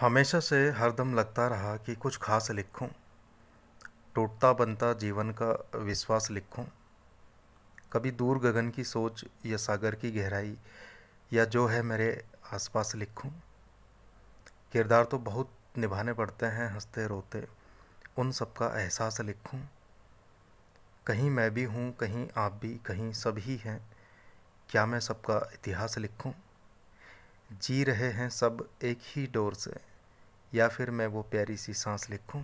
हमेशा से हरदम लगता रहा कि कुछ खास लिखूं, टूटता बनता जीवन का विश्वास लिखूं, कभी दूर गगन की सोच या सागर की गहराई या जो है मेरे आसपास लिखूं। किरदार तो बहुत निभाने पड़ते हैं हंसते रोते उन सब का एहसास लिखूं। कहीं मैं भी हूँ कहीं आप भी कहीं सब ही हैं क्या मैं सबका इतिहास लिखूं? जी रहे हैं सब एक ही डोर से या फिर मैं वो प्यारी सी सांस लिखूं